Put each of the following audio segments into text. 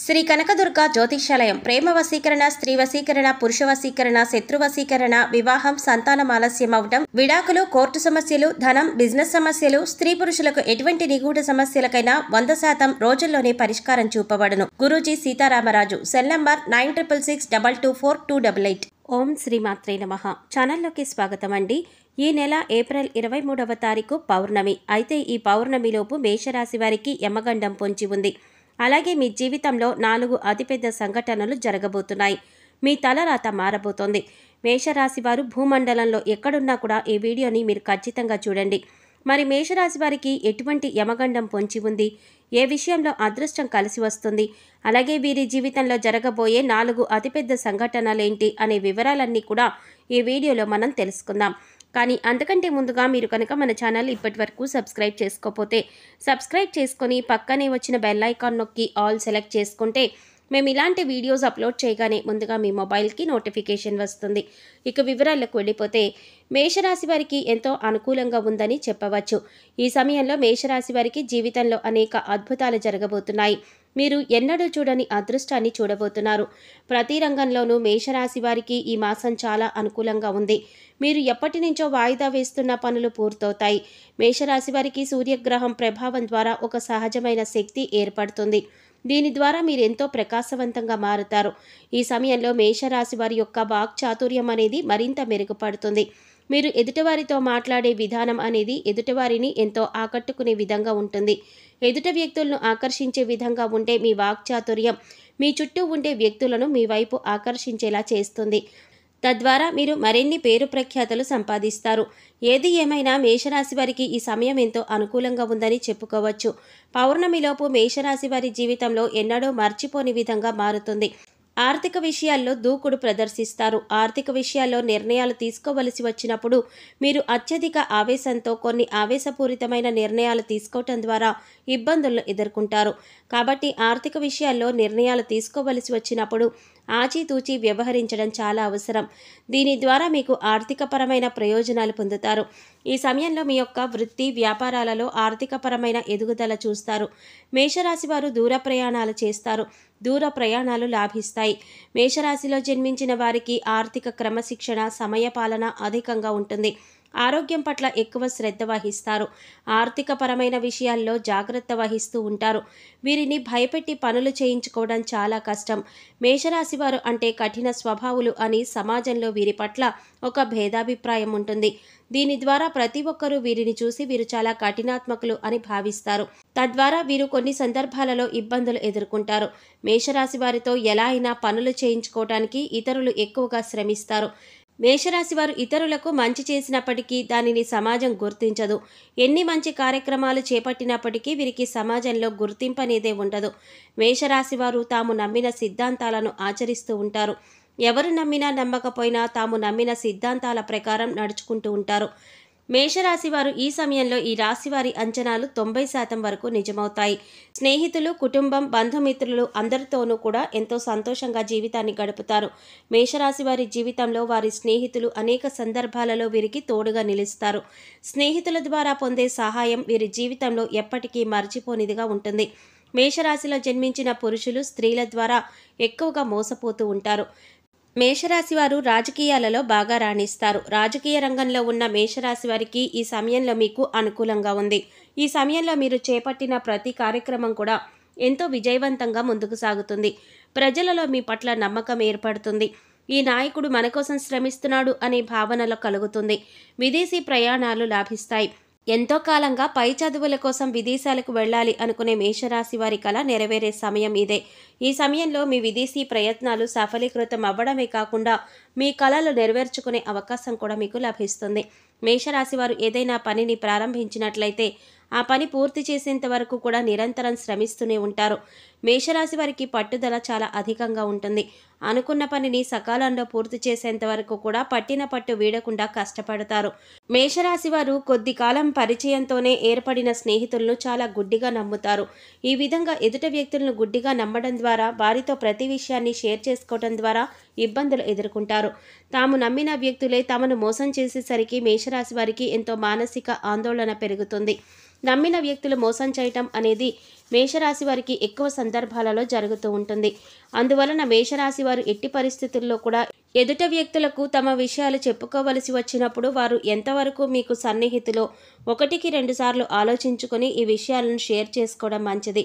శ్రీ కనకదుర్గ జ్యోతిషాలయం ప్రేమ వశీకరణ స్త్రీ వశీకరణ పురుష వశీకరణ శత్రు వశీకరణ వివాహం సంతానం ఆలస్యం అవడం విడాకులు కోర్టు సమస్యలు ధనం బిజినెస్ సమస్యలు స్త్రీ పురుషులకు ఎటువంటి నిగూఢ సమస్యలకైనా వంద శాతం రోజుల్లోనే పరిష్కారం చూపబడును Guruji Sitaramaraju cell number nine triple six double two four two double eight ఓం శ్రీమాత్రే నమ ఛానల్లోకి స్వాగతం అండి ఈ నెల ఏప్రిల్ ఇరవై మూడవ తారీఖు పౌర్ణమి అయితే ఈ పౌర్ణమిలోపు మేషరాశి వారికి యమగండం పొంచి ఉంది అలాగే మీ జీవితంలో నాలుగు అతిపెద్ద సంఘటనలు జరగబోతున్నాయి మీ తలరాత మారబోతోంది మేషరాశి వారు భూమండలంలో ఎక్కడున్నా కూడా ఈ వీడియోని మీరు ఖచ్చితంగా చూడండి మరి మేషరాశి వారికి ఎటువంటి యమగండం పొంచి ఉంది ఏ విషయంలో అదృష్టం కలిసి వస్తుంది అలాగే వీరి జీవితంలో జరగబోయే నాలుగు అతిపెద్ద సంఘటనలేంటి అనే వివరాలన్నీ కూడా ఈ వీడియోలో మనం తెలుసుకుందాం కానీ అంతకంటే ముందుగా మీరు కనుక మన ఛానల్ ఇప్పటి వరకు సబ్స్క్రైబ్ చేసుకోకపోతే సబ్స్క్రైబ్ చేసుకొని పక్కనే వచ్చిన బెల్ ఐకాన్ నొక్కి ఆల్ సెలెక్ట్ చేసుకుంటే మేము ఇలాంటి వీడియోస్ అప్లోడ్ చేయగానే ముందుగా మీ మొబైల్కి నోటిఫికేషన్ వస్తుంది ఇక వివరాలకు వెళ్ళిపోతే మేషరాశి వారికి ఎంతో అనుకూలంగా ఉందని చెప్పవచ్చు ఈ సమయంలో మేషరాశి వారికి జీవితంలో అనేక అద్భుతాలు జరగబోతున్నాయి మీరు ఎన్నడూ చూడని అదృష్టాన్ని చూడబోతున్నారు ప్రతి రంగంలోనూ మేషరాశి వారికి ఈ మాసం చాలా అనుకూలంగా ఉంది మీరు ఎప్పటి నుంచో వాయిదా వేస్తున్న పనులు పూర్తవుతాయి మేషరాశి వారికి సూర్యగ్రహం ప్రభావం ద్వారా ఒక సహజమైన శక్తి ఏర్పడుతుంది దీని ద్వారా మీరు ఎంతో ప్రకాశవంతంగా మారుతారు ఈ సమయంలో మేషరాశి వారి యొక్క వాక్ చాతుర్యం అనేది మరింత మెరుగుపడుతుంది మీరు ఎదుటివారితో మాట్లాడే విధానం అనేది ఎదుటివారిని ఎంతో ఆకట్టుకునే విధంగా ఉంటుంది ఎదుట వ్యక్తులను ఆకర్షించే విధంగా ఉండే మీ వాక్చాతుర్యం మీ చుట్టూ ఉండే వ్యక్తులను మీ వైపు ఆకర్షించేలా చేస్తుంది తద్వారా మీరు మరిన్ని పేరు ప్రఖ్యాతలు సంపాదిస్తారు ఏది ఏమైనా మేషరాశి వారికి ఈ సమయం ఎంతో అనుకూలంగా ఉందని చెప్పుకోవచ్చు పౌర్ణమిలోపు మేషరాశి వారి జీవితంలో ఎన్నడూ మర్చిపోని విధంగా మారుతుంది ఆర్థిక విషయాల్లో దూకుడు ప్రదర్శిస్తారు ఆర్థిక విషయాల్లో నిర్ణయాలు తీసుకోవలసి వచ్చినప్పుడు మీరు అత్యధిక ఆవేశంతో కొన్ని ఆవేశపూరితమైన నిర్ణయాలు తీసుకోవటం ద్వారా ఇబ్బందులను ఎదుర్కొంటారు కాబట్టి ఆర్థిక విషయాల్లో నిర్ణయాలు తీసుకోవలసి వచ్చినప్పుడు ఆచితూచి వ్యవహరించడం చాలా అవసరం దీని ద్వారా మీకు ఆర్థికపరమైన ప్రయోజనాలు పొందుతారు ఈ సమయంలో మీ యొక్క వృత్తి వ్యాపారాలలో ఆర్థికపరమైన ఎదుగుదల చూస్తారు మేషరాశి వారు దూర ప్రయాణాలు చేస్తారు దూర ప్రయాణాలు లాభిస్తాయి మేషరాశిలో జన్మించిన వారికి ఆర్థిక క్రమశిక్షణ సమయపాలన అధికంగా ఉంటుంది ఆరోగ్యం పట్ల ఎక్కువ శ్రద్ధ వహిస్తారు ఆర్థికపరమైన విషయాల్లో జాగ్రత్త వహిస్తూ ఉంటారు వీరిని భయపెట్టి పనులు చేయించుకోవడం చాలా కష్టం మేషరాశి వారు అంటే కఠిన స్వభావులు అని సమాజంలో వీరి పట్ల ఒక భేదాభిప్రాయం ఉంటుంది దీని ద్వారా ప్రతి ఒక్కరూ వీరిని చూసి వీరు చాలా కఠినాత్మకులు అని భావిస్తారు తద్వారా వీరు కొన్ని సందర్భాలలో ఇబ్బందులు ఎదుర్కొంటారు మేషరాశి వారితో ఎలా అయినా పనులు చేయించుకోవటానికి ఇతరులు ఎక్కువగా శ్రమిస్తారు మేషరాశి వారు ఇతరులకు మంచి చేసినప్పటికీ దానిని సమాజం గుర్తించదు ఎన్ని మంచి కార్యక్రమాలు చేపట్టినప్పటికీ వీరికి సమాజంలో గుర్తింపు అనేదే ఉండదు మేషరాశి వారు తాము నమ్మిన సిద్ధాంతాలను ఆచరిస్తూ ఉంటారు ఎవరు నమ్మినా నమ్మకపోయినా తాము నమ్మిన సిద్ధాంతాల ప్రకారం నడుచుకుంటూ ఉంటారు మేషరాశి వారు ఈ సమయంలో ఈ రాశి వారి అంచనాలు తొంభై శాతం వరకు నిజమవుతాయి స్నేహితులు కుటుంబం బంధుమిత్రులు అందరితోనూ కూడా ఎంతో సంతోషంగా జీవితాన్ని గడుపుతారు మేషరాశి వారి జీవితంలో వారి స్నేహితులు అనేక సందర్భాలలో వీరికి తోడుగా నిలుస్తారు స్నేహితుల ద్వారా పొందే సహాయం వీరి జీవితంలో ఎప్పటికీ మర్చిపోనిదిగా ఉంటుంది మేషరాశిలో జన్మించిన పురుషులు స్త్రీల ద్వారా ఎక్కువగా మోసపోతూ ఉంటారు మేషరాశి వారు రాజకీయాలలో బాగా రాణిస్తారు రాజకీయ రంగంలో ఉన్న మేషరాశి వారికి ఈ సమయంలో మీకు అనుకూలంగా ఉంది ఈ సమయంలో మీరు చేపట్టిన ప్రతి కార్యక్రమం కూడా ఎంతో విజయవంతంగా ముందుకు సాగుతుంది ప్రజలలో మీ పట్ల నమ్మకం ఏర్పడుతుంది ఈ నాయకుడు మన కోసం శ్రమిస్తున్నాడు అనే భావనలో కలుగుతుంది విదేశీ ప్రయాణాలు లాభిస్తాయి ఎంతో కాలంగా పై చదువుల కోసం విదేశాలకు వెళ్ళాలి అనుకునే మేషరాశి వారి కళ నెరవేరే సమయం ఇదే ఈ సమయంలో మీ విదేశీ ప్రయత్నాలు సఫలీకృతం అవ్వడమే కాకుండా మీ కళలు నెరవేర్చుకునే అవకాశం కూడా మీకు లభిస్తుంది మేషరాశి వారు ఏదైనా పనిని ప్రారంభించినట్లయితే ఆ పని పూర్తి చేసేంత వరకు కూడా నిరంతరం శ్రమిస్తూనే ఉంటారు మేషరాశి వారికి పట్టుదల చాలా అధికంగా ఉంటుంది అనుకున్న పనిని సకాలంలో పూర్తి చేసేంత వరకు కూడా పట్టిన పట్టు వీడకుండా కష్టపడతారు మేషరాశి వారు కొద్ది కాలం పరిచయంతోనే ఏర్పడిన స్నేహితులను చాలా గుడ్డిగా నమ్ముతారు ఈ విధంగా ఎదుట వ్యక్తులను గుడ్డిగా నమ్మడం ద్వారా వారితో ప్రతి విషయాన్ని షేర్ చేసుకోవడం ద్వారా ఇబ్బందులు ఎదుర్కొంటారు తాము నమ్మిన వ్యక్తులే తమను మోసం చేసేసరికి మేషరాశి వారికి ఎంతో మానసిక ఆందోళన పెరుగుతుంది నమ్మిన వ్యక్తులు మోసం చేయటం అనేది మేషరాశి వారికి ఎక్కువ సందర్భాలలో జరుగుతూ ఉంటుంది అందువలన మేషరాశి వారు ఎట్టి పరిస్థితుల్లో కూడా ఎదుట వ్యక్తులకు తమ విషయాలు చెప్పుకోవలసి వచ్చినప్పుడు వారు ఎంతవరకు మీకు సన్నిహితులో ఒకటికి రెండుసార్లు ఆలోచించుకొని ఈ విషయాలను షేర్ చేసుకోవడం మంచిది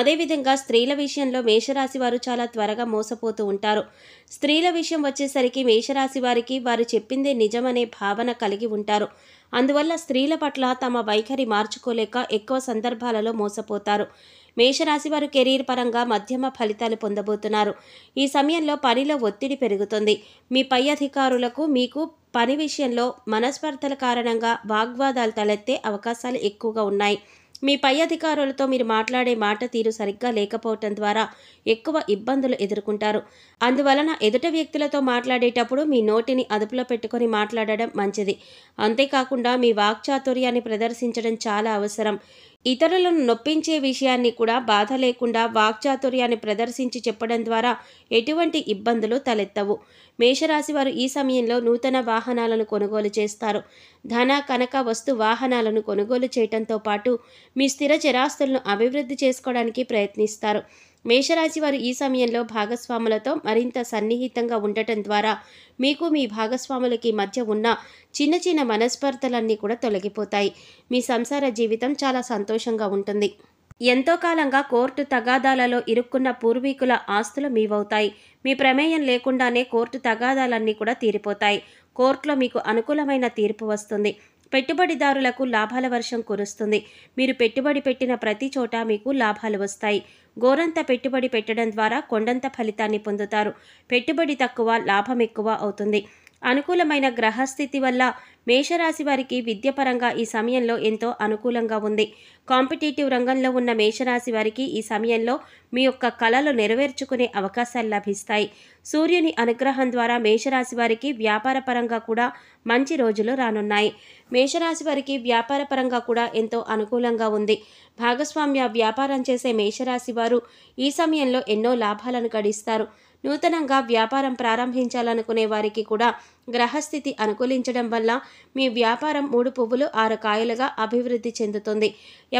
అదేవిధంగా స్త్రీల విషయంలో మేషరాశి వారు చాలా త్వరగా మోసపోతూ ఉంటారు స్త్రీల విషయం వచ్చేసరికి మేషరాశి వారికి వారు చెప్పిందే నిజమనే భావన కలిగి ఉంటారు అందువల్ల స్త్రీల పట్ల తమ వైఖరి మార్చుకోలేక ఎక్కువ సందర్భాలలో మోసపోతారు మేషరాశి వారు కెరీర్ పరంగా మధ్యమ ఫలితాలు పొందబోతున్నారు ఈ సమయంలో పనిలో ఒత్తిడి పెరుగుతుంది మీ పై అధికారులకు మీకు పని విషయంలో మనస్పర్ధల కారణంగా వాగ్వాదాలు తలెత్తే అవకాశాలు ఎక్కువగా ఉన్నాయి మీ పై అధికారులతో మీరు మాట్లాడే మాట తీరు సరిగ్గా లేకపోవటం ద్వారా ఎక్కువ ఇబ్బందులు ఎదుర్కొంటారు అందువలన ఎదుట వ్యక్తులతో మాట్లాడేటప్పుడు మీ నోటిని అదుపులో పెట్టుకొని మాట్లాడడం మంచిది అంతేకాకుండా మీ వాక్చాతుర్యాన్ని ప్రదర్శించడం చాలా అవసరం ఇతరులను నొప్పించే విషయాన్ని కూడా బాధ లేకుండా వాక్చాతుర్యాన్ని ప్రదర్శించి చెప్పడం ద్వారా ఎటువంటి ఇబ్బందులు తలెత్తవు మేషరాశి వారు ఈ సమయంలో నూతన వాహనాలను కొనుగోలు చేస్తారు ధన కనక వస్తు వాహనాలను కొనుగోలు చేయటంతో పాటు మీ స్థిర చరాస్తులను అభివృద్ధి చేసుకోవడానికి ప్రయత్నిస్తారు మేషరాశి వారు ఈ సమయంలో భాగస్వాములతో మరింత సన్నిహితంగా ఉండటం ద్వారా మీకు మీ భాగస్వాములకి మధ్య ఉన్న చిన్న చిన్న మనస్పర్ధలన్నీ కూడా తొలగిపోతాయి మీ సంసార జీవితం చాలా సంతోషంగా ఉంటుంది ఎంతో కాలంగా కోర్టు తగాదాలలో ఇరుక్కున్న పూర్వీకుల ఆస్తులు మీవవుతాయి మీ ప్రమేయం లేకుండానే కోర్టు తగాదాలన్నీ కూడా తీరిపోతాయి కోర్టులో మీకు అనుకూలమైన తీర్పు వస్తుంది పెట్టుబడిదారులకు లాభాల వర్షం కురుస్తుంది మీరు పెట్టుబడి పెట్టిన ప్రతి చోట మీకు లాభాలు వస్తాయి గోరంత పెట్టుబడి పెట్టడం ద్వారా కొండంత ఫలితాన్ని పొందుతారు పెట్టుబడి తక్కువ లాభం ఎక్కువ అవుతుంది అనుకూలమైన గ్రహస్థితి వల్ల మేషరాశి వారికి విద్యపరంగా ఈ సమయంలో ఎంతో అనుకూలంగా ఉంది కాంపిటేటివ్ రంగంలో ఉన్న మేషరాశి వారికి ఈ సమయంలో మీ యొక్క కళలు నెరవేర్చుకునే అవకాశాలు లభిస్తాయి సూర్యుని అనుగ్రహం ద్వారా మేషరాశి వారికి వ్యాపారపరంగా కూడా మంచి రోజులు రానున్నాయి మేషరాశి వారికి వ్యాపారపరంగా కూడా ఎంతో అనుకూలంగా ఉంది భాగస్వామ్య వ్యాపారం చేసే మేషరాశి వారు ఈ సమయంలో ఎన్నో లాభాలను గడిస్తారు నూతనంగా వ్యాపారం ప్రారంభించాలనుకునే వారికి కూడా గ్రహస్థితి అనుకూలించడం వల్ల మీ వ్యాపారం మూడు పువ్వులు ఆరు కాయలుగా అభివృద్ధి చెందుతుంది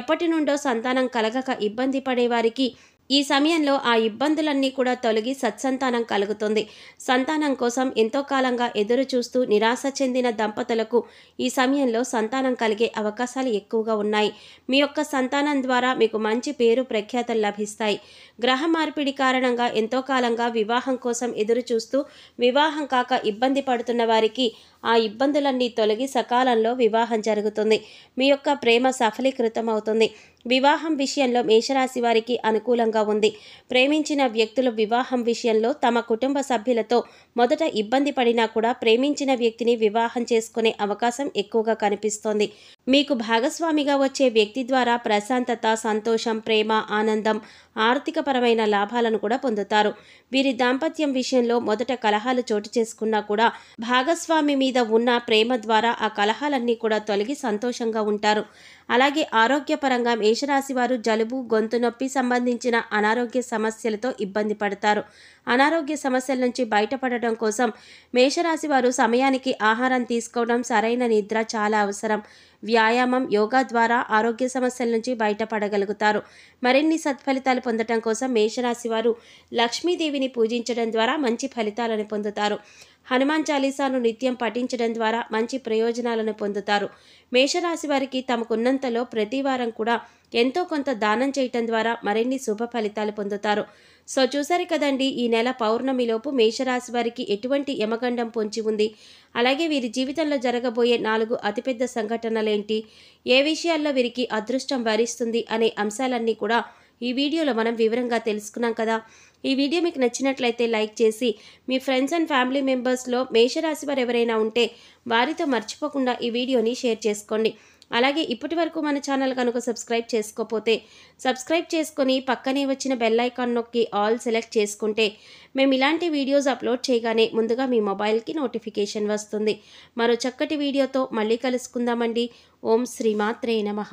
ఎప్పటి నుండో సంతానం కలగక ఇబ్బంది పడేవారికి ఈ సమయంలో ఆ ఇబ్బందులన్నీ కూడా తొలగి సత్సంతానం కలుగుతుంది సంతానం కోసం ఎంతో కాలంగా ఎదురు చూస్తూ నిరాశ చెందిన దంపతులకు ఈ సమయంలో సంతానం కలిగే అవకాశాలు ఎక్కువగా ఉన్నాయి మీ యొక్క సంతానం ద్వారా మీకు మంచి పేరు ప్రఖ్యాతలు లభిస్తాయి గ్రహ మార్పిడి కారణంగా ఎంతో కాలంగా వివాహం కోసం ఎదురు చూస్తూ వివాహం కాక ఇబ్బంది పడుతున్న వారికి ఆ ఇబ్బందులన్నీ తొలగి సకాలంలో వివాహం జరుగుతుంది మీ యొక్క ప్రేమ సఫలీకృతం అవుతుంది వివాహం విషయంలో మేషరాశి వారికి అనుకూలంగా ఉంది ప్రేమించిన వ్యక్తులు వివాహం విషయంలో తమ కుటుంబ సభ్యులతో మొదట ఇబ్బంది పడినా కూడా ప్రేమించిన వ్యక్తిని వివాహం చేసుకునే అవకాశం ఎక్కువగా కనిపిస్తోంది మీకు భాగస్వామిగా వచ్చే వ్యక్తి ద్వారా ప్రశాంతత సంతోషం ప్రేమ ఆనందం ఆర్థికపరమైన లాభాలను కూడా పొందుతారు వీరి దాంపత్యం విషయంలో మొదట కలహాలు చోటు చేసుకున్నా కూడా భాగస్వామి మీద ఉన్న ప్రేమ ద్వారా ఆ కలహాలన్నీ కూడా తొలగి సంతోషంగా ఉంటారు అలాగే ఆరోగ్యపరంగా మేషరాశి వారు జలుబు గొంతు నొప్పి సంబంధించిన అనారోగ్య సమస్యలతో ఇబ్బంది పడతారు అనారోగ్య సమస్యల నుంచి బయటపడడం కోసం మేషరాశి వారు సమయానికి ఆహారం తీసుకోవడం సరైన నిద్ర చాలా అవసరం వ్యాయామం యోగా ద్వారా ఆరోగ్య సమస్యల నుంచి బయటపడగలుగుతారు మరిన్ని సత్ఫలితాలు పొందడం కోసం మేషరాశి వారు లక్ష్మీదేవిని పూజించడం ద్వారా మంచి ఫలితాలను పొందుతారు హనుమాన్ చాలీసాను నిత్యం పఠించడం ద్వారా మంచి ప్రయోజనాలను పొందుతారు మేషరాశి వారికి తమకున్నంతలో ప్రతి వారం కూడా ఎంతో కొంత దానం చేయటం ద్వారా మరిన్ని శుభ ఫలితాలు పొందుతారు సో చూసారు కదండి ఈ నెల పౌర్ణమిలోపు మేషరాశి వారికి ఎటువంటి యమగండం పొంచి ఉంది అలాగే వీరి జీవితంలో జరగబోయే నాలుగు అతిపెద్ద సంఘటనలేంటి ఏ విషయాల్లో వీరికి అదృష్టం వరిస్తుంది అనే అంశాలన్నీ కూడా ఈ వీడియోలో మనం వివరంగా తెలుసుకున్నాం కదా ఈ వీడియో మీకు నచ్చినట్లయితే లైక్ చేసి మీ ఫ్రెండ్స్ అండ్ ఫ్యామిలీ మెంబర్స్లో మేషరాశి వారు ఎవరైనా ఉంటే వారితో మర్చిపోకుండా ఈ వీడియోని షేర్ చేసుకోండి అలాగే ఇప్పటి వరకు మన ఛానల్ కనుక సబ్స్క్రైబ్ చేసుకోకపోతే సబ్స్క్రైబ్ చేసుకొని పక్కనే వచ్చిన బెల్ ఐకాన్ నొక్కి ఆల్ సెలెక్ట్ చేసుకుంటే మేము ఇలాంటి వీడియోస్ అప్లోడ్ చేయగానే ముందుగా మీ మొబైల్కి నోటిఫికేషన్ వస్తుంది మరో చక్కటి వీడియోతో మళ్ళీ కలుసుకుందామండి ఓం శ్రీమాత్రే నమ